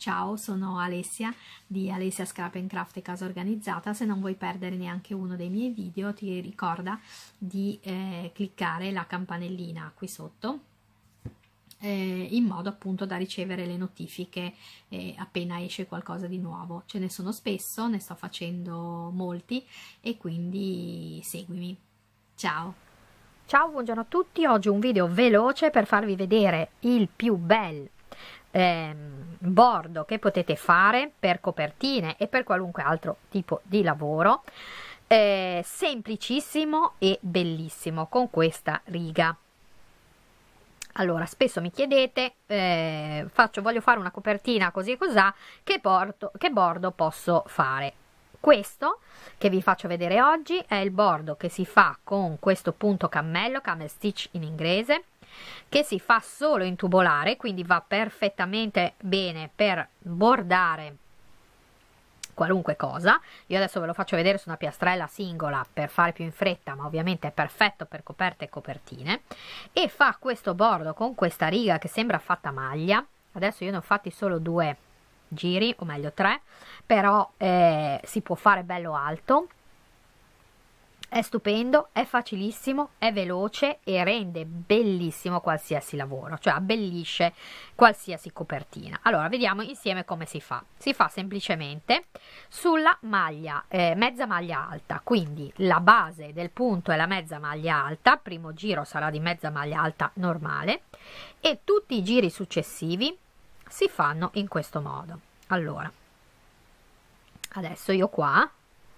Ciao, sono Alessia di Alessia Scrap and Craft e Casa Organizzata. Se non vuoi perdere neanche uno dei miei video, ti ricorda di eh, cliccare la campanellina qui sotto eh, in modo appunto da ricevere le notifiche eh, appena esce qualcosa di nuovo. Ce ne sono spesso, ne sto facendo molti e quindi seguimi. Ciao! Ciao, buongiorno a tutti. Oggi un video veloce per farvi vedere il più bel eh, bordo che potete fare per copertine e per qualunque altro tipo di lavoro eh, semplicissimo e bellissimo con questa riga allora spesso mi chiedete eh, faccio, voglio fare una copertina così e cosà che, porto, che bordo posso fare questo che vi faccio vedere oggi è il bordo che si fa con questo punto cammello camel stitch in inglese che si fa solo in tubolare, quindi va perfettamente bene per bordare qualunque cosa. Io adesso ve lo faccio vedere su una piastrella singola per fare più in fretta, ma ovviamente è perfetto per coperte e copertine. E fa questo bordo con questa riga che sembra fatta maglia. Adesso io ne ho fatti solo due giri, o meglio tre, però eh, si può fare bello alto è stupendo, è facilissimo, è veloce e rende bellissimo qualsiasi lavoro, cioè abbellisce qualsiasi copertina. Allora, vediamo insieme come si fa. Si fa semplicemente sulla maglia, eh, mezza maglia alta, quindi la base del punto è la mezza maglia alta, primo giro sarà di mezza maglia alta normale e tutti i giri successivi si fanno in questo modo. Allora, adesso io qua,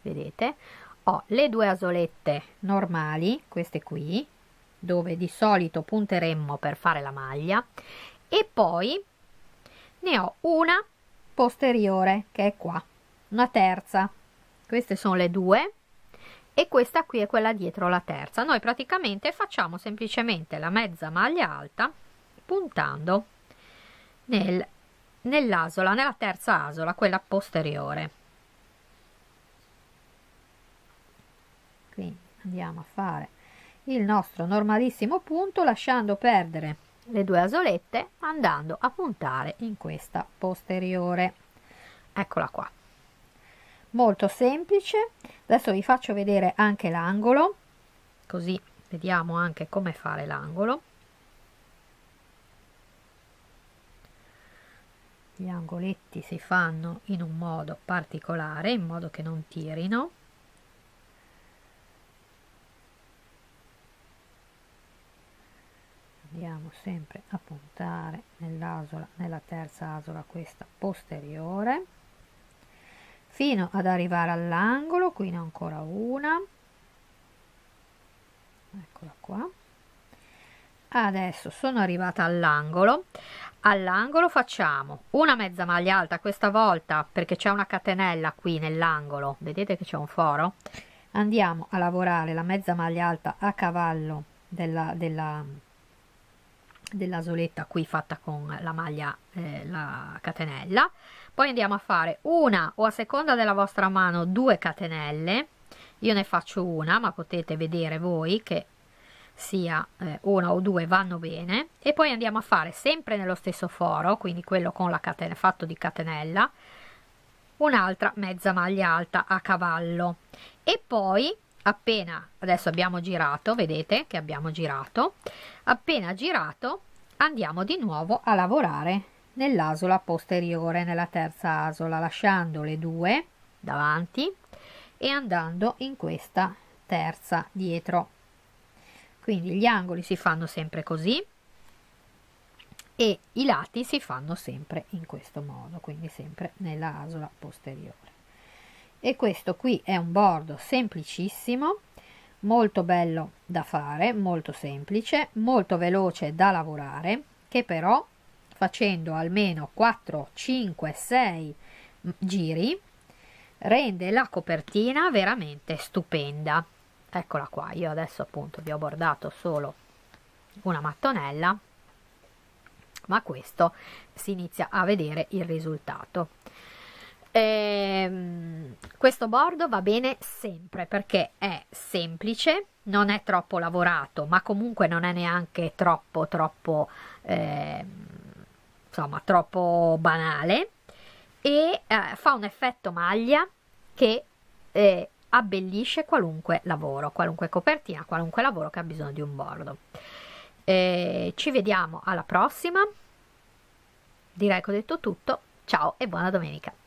vedete, ho le due asolette normali, queste qui, dove di solito punteremmo per fare la maglia, e poi ne ho una posteriore che è qua, una terza. Queste sono le due e questa qui è quella dietro la terza. Noi praticamente facciamo semplicemente la mezza maglia alta puntando nel, nell'asola, nella terza asola, quella posteriore. quindi andiamo a fare il nostro normalissimo punto lasciando perdere le due asolette andando a puntare in questa posteriore eccola qua molto semplice adesso vi faccio vedere anche l'angolo così vediamo anche come fare l'angolo gli angoletti si fanno in un modo particolare in modo che non tirino andiamo sempre a puntare nell'asola nella terza asola questa posteriore fino ad arrivare all'angolo qui ne ho ancora una eccola qua adesso sono arrivata all'angolo all'angolo facciamo una mezza maglia alta questa volta perché c'è una catenella qui nell'angolo vedete che c'è un foro andiamo a lavorare la mezza maglia alta a cavallo della, della della soletta qui fatta con la maglia eh, la catenella poi andiamo a fare una o a seconda della vostra mano due catenelle io ne faccio una ma potete vedere voi che sia eh, una o due vanno bene e poi andiamo a fare sempre nello stesso foro quindi quello con la catena fatto di catenella un'altra mezza maglia alta a cavallo e poi appena adesso abbiamo girato vedete che abbiamo girato appena girato andiamo di nuovo a lavorare nell'asola posteriore nella terza asola lasciando le due davanti e andando in questa terza dietro quindi gli angoli si fanno sempre così e i lati si fanno sempre in questo modo quindi sempre nella asola posteriore e questo qui è un bordo semplicissimo molto bello da fare molto semplice molto veloce da lavorare che però facendo almeno 4 5 6 giri rende la copertina veramente stupenda eccola qua io adesso appunto vi ho bordato solo una mattonella ma questo si inizia a vedere il risultato Ehm, questo bordo va bene sempre perché è semplice, non è troppo lavorato, ma comunque non è neanche troppo, troppo, eh, insomma, troppo banale e eh, fa un effetto maglia che eh, abbellisce qualunque lavoro, qualunque copertina, qualunque lavoro che ha bisogno di un bordo. Eh, ci vediamo alla prossima. Direi che ho detto tutto. Ciao e buona domenica.